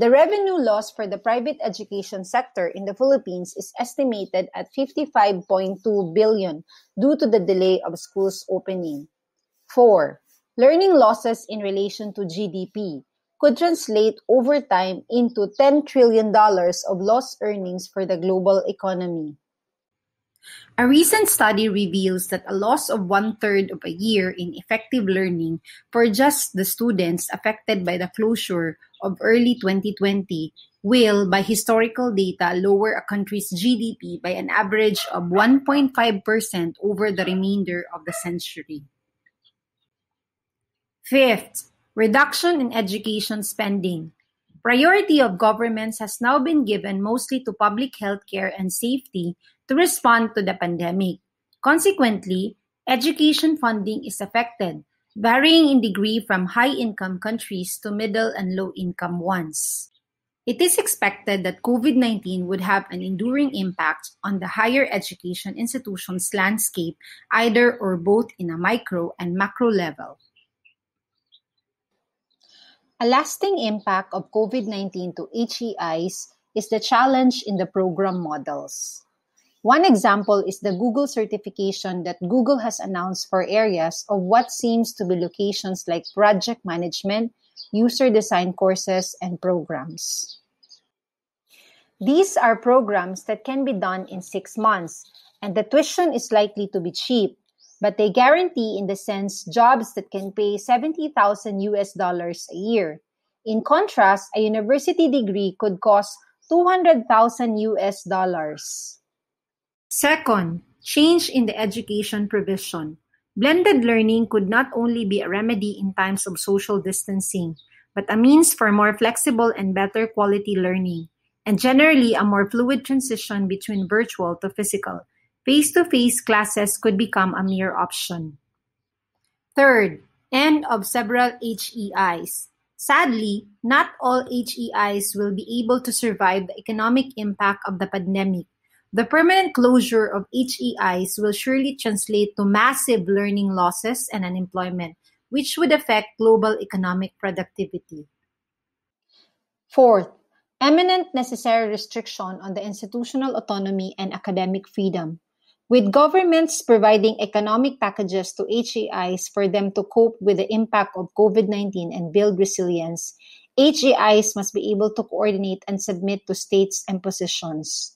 The revenue loss for the private education sector in the Philippines is estimated at 55.2 billion due to the delay of schools opening. 4. Learning losses in relation to GDP could translate over time into $10 trillion of lost earnings for the global economy. A recent study reveals that a loss of one-third of a year in effective learning for just the students affected by the closure of early 2020 will, by historical data, lower a country's GDP by an average of 1.5% over the remainder of the century. Fifth, reduction in education spending. Priority of governments has now been given mostly to public healthcare and safety to respond to the pandemic. Consequently, education funding is affected, varying in degree from high income countries to middle and low income ones. It is expected that COVID 19 would have an enduring impact on the higher education institutions landscape, either or both in a micro and macro level. A lasting impact of COVID-19 to HEIs is the challenge in the program models. One example is the Google certification that Google has announced for areas of what seems to be locations like project management, user design courses, and programs. These are programs that can be done in six months, and the tuition is likely to be cheap but they guarantee, in the sense, jobs that can pay 70,000 US dollars a year. In contrast, a university degree could cost 200,000 US dollars. Second, change in the education provision. Blended learning could not only be a remedy in times of social distancing, but a means for more flexible and better quality learning, and generally a more fluid transition between virtual to physical Face-to-face classes could become a mere option. Third, end of several HEIs. Sadly, not all HEIs will be able to survive the economic impact of the pandemic. The permanent closure of HEIs will surely translate to massive learning losses and unemployment, which would affect global economic productivity. Fourth, eminent necessary restriction on the institutional autonomy and academic freedom with governments providing economic packages to HEIs for them to cope with the impact of COVID 19 and build resilience, HEIs must be able to coordinate and submit to states and positions.